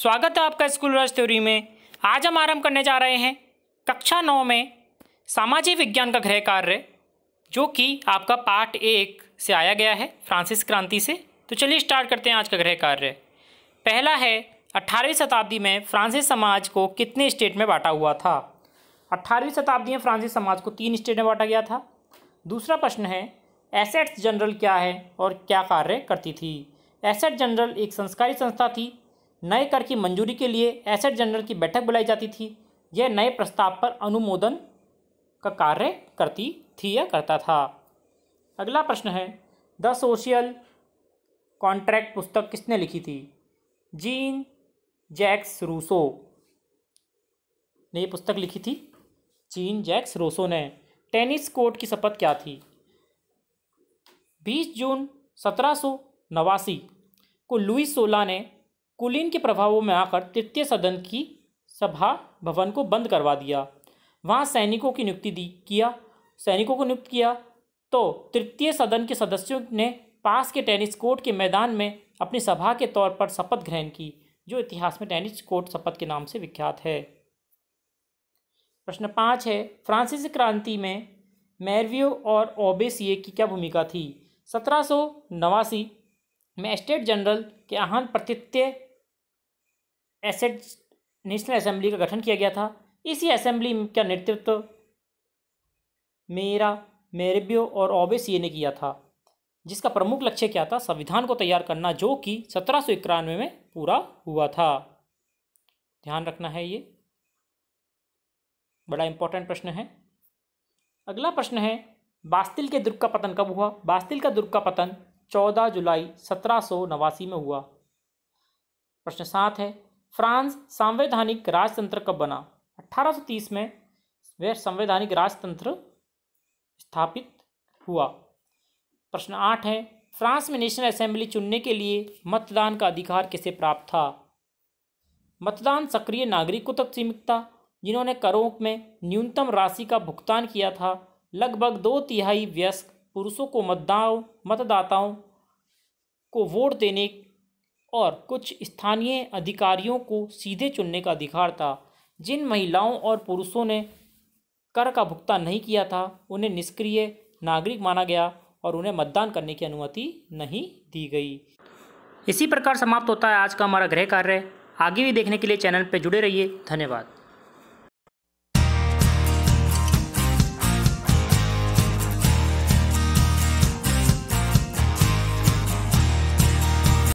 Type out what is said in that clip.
स्वागत है आपका स्कूल रश थ्योरी में आज हम आरंभ करने जा रहे हैं कक्षा नौ में सामाजिक विज्ञान का गृह कार्य जो कि आपका पार्ट एक से आया गया है फ्रांसिस क्रांति से तो चलिए स्टार्ट करते हैं आज का गृह कार्य पहला है अट्ठारहवीं शताब्दी में फ्रांसिस समाज को कितने स्टेट में बांटा हुआ था अट्ठारहवीं शताब्दी में फ्रांसिस समाज को तीन स्टेट में बांटा गया था दूसरा प्रश्न है एसेट्स जनरल क्या है और क्या कार्य करती थी एसेट जनरल एक संस्कारी संस्था थी नए कर की मंजूरी के लिए एसेट जनरल की बैठक बुलाई जाती थी यह नए प्रस्ताव पर अनुमोदन का कार्य करती थी या करता था अगला प्रश्न है द सोशल कॉन्ट्रैक्ट पुस्तक किसने लिखी थी जीन जैक्स रूसो ने ये पुस्तक लिखी थी जीन जैक्स रूसो ने टेनिस कोर्ट की शपथ क्या थी बीस जून सत्रह सौ नवासी को लुई सोला ने कुलीन के प्रभावों में आकर तृतीय सदन की सभा भवन को बंद करवा दिया वहाँ सैनिकों की नियुक्ति दी किया सैनिकों को नियुक्त किया तो तृतीय सदन के सदस्यों ने पास के टेनिस कोर्ट के मैदान में अपनी सभा के तौर पर शपथ ग्रहण की जो इतिहास में टेनिस कोर्ट शपथ के नाम से विख्यात है प्रश्न पाँच है फ्रांसीसी क्रांति में मैरवियो और ओबेसिए की क्या भूमिका थी सत्रह सौ नवासी में स्टेट जनरल के आहान प्रतित्य एसेट नेशनल असेंबली का गठन किया गया था इसी असेंबली का नेतृत्व मेरा मेरेब्यो और ओबेसीए ने किया था जिसका प्रमुख लक्ष्य क्या था संविधान को तैयार करना जो कि सत्रह में पूरा हुआ था ध्यान रखना है ये बड़ा इंपॉर्टेंट प्रश्न है अगला प्रश्न है बास्तिल के दुर्ग का पतन कब हुआ बास्तिल का दुर्ग का पतन 14 जुलाई सत्रह में हुआ प्रश्न सात है फ्रांस संवैधानिक राजतंत्र कब बना 1830 में वह संवैधानिक राजतंत्र स्थापित हुआ प्रश्न आठ है फ्रांस में नेशनल असेंबली चुनने के लिए मतदान का अधिकार किसे प्राप्त था मतदान सक्रिय नागरिकों तक सीमित था जिन्होंने करों में न्यूनतम राशि का भुगतान किया था लगभग दो तिहाई व्यस्क पुरुषों को मतदाओं मतदाताओं को वोट देने और कुछ स्थानीय अधिकारियों को सीधे चुनने का अधिकार था जिन महिलाओं और पुरुषों ने कर का भुगतान नहीं किया था उन्हें निष्क्रिय नागरिक माना गया और उन्हें मतदान करने की अनुमति नहीं दी गई इसी प्रकार समाप्त होता है आज का हमारा गृह कार्य आगे भी देखने के लिए चैनल पर जुड़े रहिए धन्यवाद